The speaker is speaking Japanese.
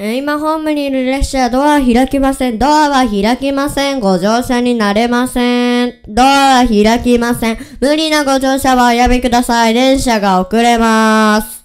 今ホームにいる列車ドア開きません。ドアは開きません。ご乗車になれません。ドアは開きません。無理なご乗車はおやめください。電車が遅れます。